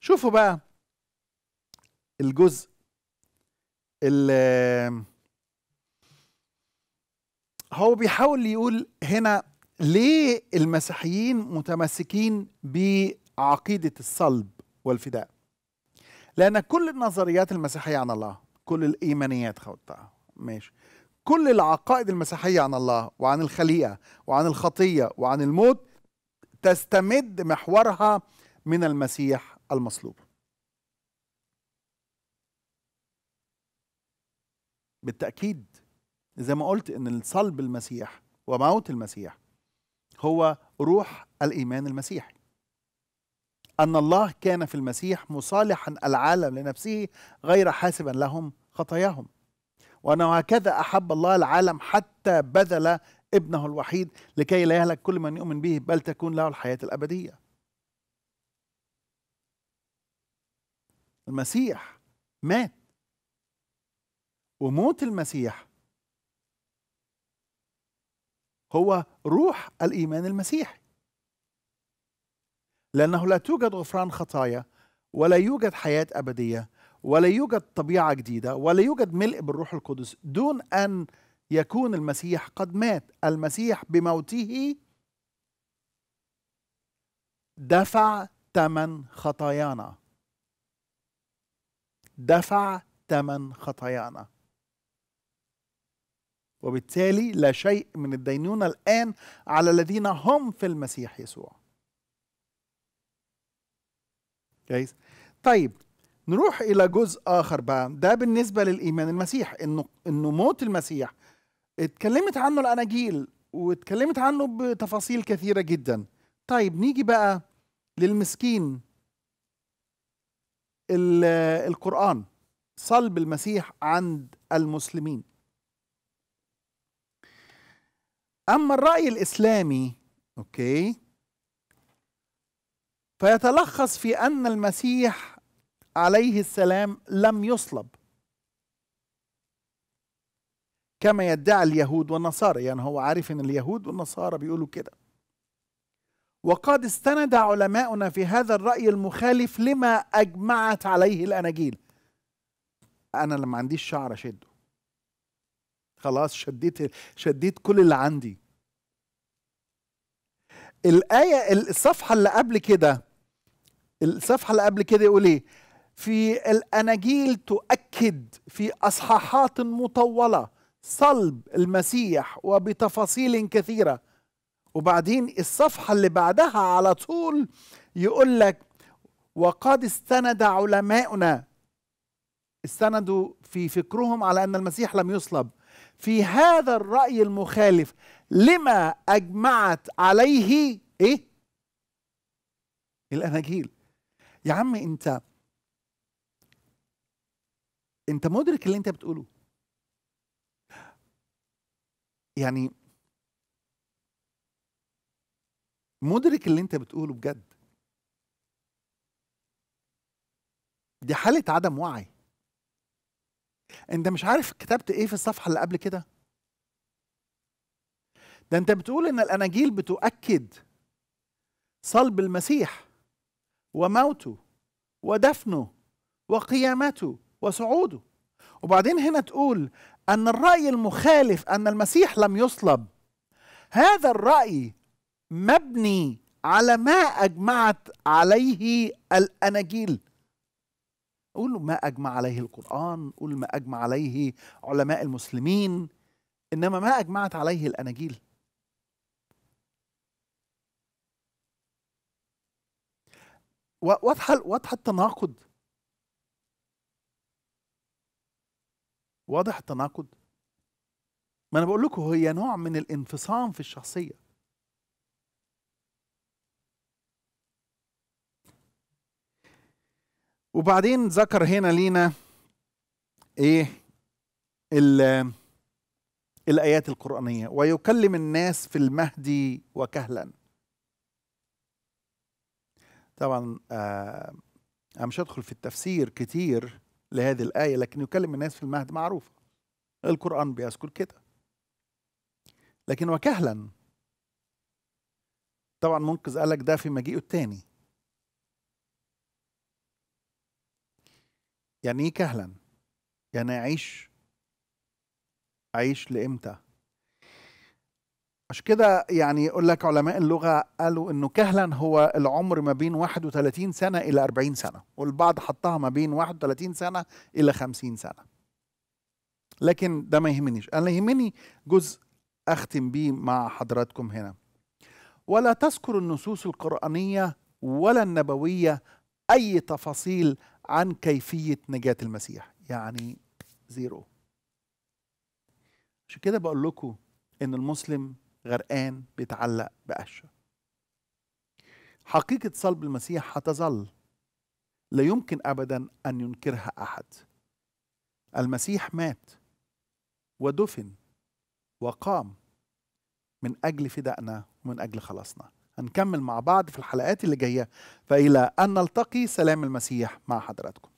شوفوا بقى الجزء اللي هو بيحاول يقول هنا ليه المسيحيين متمسكين بعقيدة الصلب والفداء لأن كل النظريات المسيحية عن الله كل الإيمانيات خوتها ماشي كل العقائد المسيحية عن الله وعن الخليقة وعن الخطية وعن الموت تستمد محورها من المسيح المصلوب بالتأكيد زي ما قلت ان صلب المسيح وموت المسيح هو روح الايمان المسيحي ان الله كان في المسيح مصالحا العالم لنفسه غير حاسبا لهم خطاياهم وانه هكذا احب الله العالم حتى بذل ابنه الوحيد لكي لا يهلك كل من يؤمن به بل تكون له الحياه الابديه المسيح مات وموت المسيح هو روح الايمان المسيحي لانه لا توجد غفران خطايا ولا يوجد حياه ابديه ولا يوجد طبيعه جديده ولا يوجد ملء بالروح القدس دون ان يكون المسيح قد مات المسيح بموته دفع ثمن خطايانا دفع ثمن خطايانا وبالتالي لا شيء من الدينونة الآن على الذين هم في المسيح يسوع جايز طيب نروح إلى جزء آخر بقى ده بالنسبة للإيمان المسيح إنه, إنه موت المسيح اتكلمت عنه الأناجيل واتكلمت عنه بتفاصيل كثيرة جدا طيب نيجي بقى للمسكين القرآن صلب المسيح عند المسلمين أما الرأي الإسلامي أوكي فيتلخص في أن المسيح عليه السلام لم يصلب كما يدعي اليهود والنصارى يعني هو عارف أن اليهود والنصارى بيقولوا كده وقد استند علماؤنا في هذا الرأي المخالف لما أجمعت عليه الأناجيل أنا لما عنديش شعر أشده خلاص شديت شديت كل اللي عندي الآية الصفحة اللي قبل كده الصفحة اللي قبل كده يقول إيه؟ في الأناجيل تؤكد في أصحاحات مطولة صلب المسيح وبتفاصيل كثيرة وبعدين الصفحة اللي بعدها على طول يقول لك وقد استند علماؤنا استندوا في فكرهم على أن المسيح لم يصلب في هذا الرأي المخالف لما أجمعت عليه إيه؟ الأناجيل يا عم أنت أنت مدرك اللي أنت بتقوله يعني مدرك اللي أنت بتقوله بجد دي حالة عدم وعي انت مش عارف كتبت ايه في الصفحه اللي قبل كده ده انت بتقول ان الاناجيل بتؤكد صلب المسيح وموته ودفنه وقيامته وصعوده وبعدين هنا تقول ان الراي المخالف ان المسيح لم يصلب هذا الراي مبني على ما اجمعت عليه الاناجيل قول ما أجمع عليه القرآن قول ما أجمع عليه علماء المسلمين إنما ما أجمعت عليه الأناجيل واضحة واضحة التناقض واضح التناقض ما أنا بقول لكم هي نوع من الانفصام في الشخصية وبعدين ذكر هنا لينا ايه الايات القرانيه ويكلم الناس في المهدي وكهلا طبعا آه انا مش هدخل في التفسير كتير لهذه الايه لكن يكلم الناس في المهد معروف القران بيذكر كده لكن وكهلا طبعا منقذ قالك ده في مجيئه الثاني يعني ايه كهلا يعني اعيش اعيش لامتى عشان كده يعني يقول لك علماء اللغه قالوا انه كهلا هو العمر ما بين 31 سنه الى 40 سنه والبعض حطها ما بين 31 سنه الى 50 سنه لكن ده ما يهمنيش انا يهمني جزء اختم بيه مع حضراتكم هنا ولا تذكر النصوص القرانيه ولا النبويه اي تفاصيل عن كيفية نجاة المسيح يعني زيرو عشان كده بقول لكم إن المسلم غرقان بيتعلق بقشة حقيقة صلب المسيح هتظل لا يمكن أبدا أن ينكرها أحد المسيح مات ودفن وقام من أجل فدائنا ومن أجل خلاصنا هنكمل مع بعض في الحلقات اللي جايه فإلى أن نلتقي سلام المسيح مع حضراتكم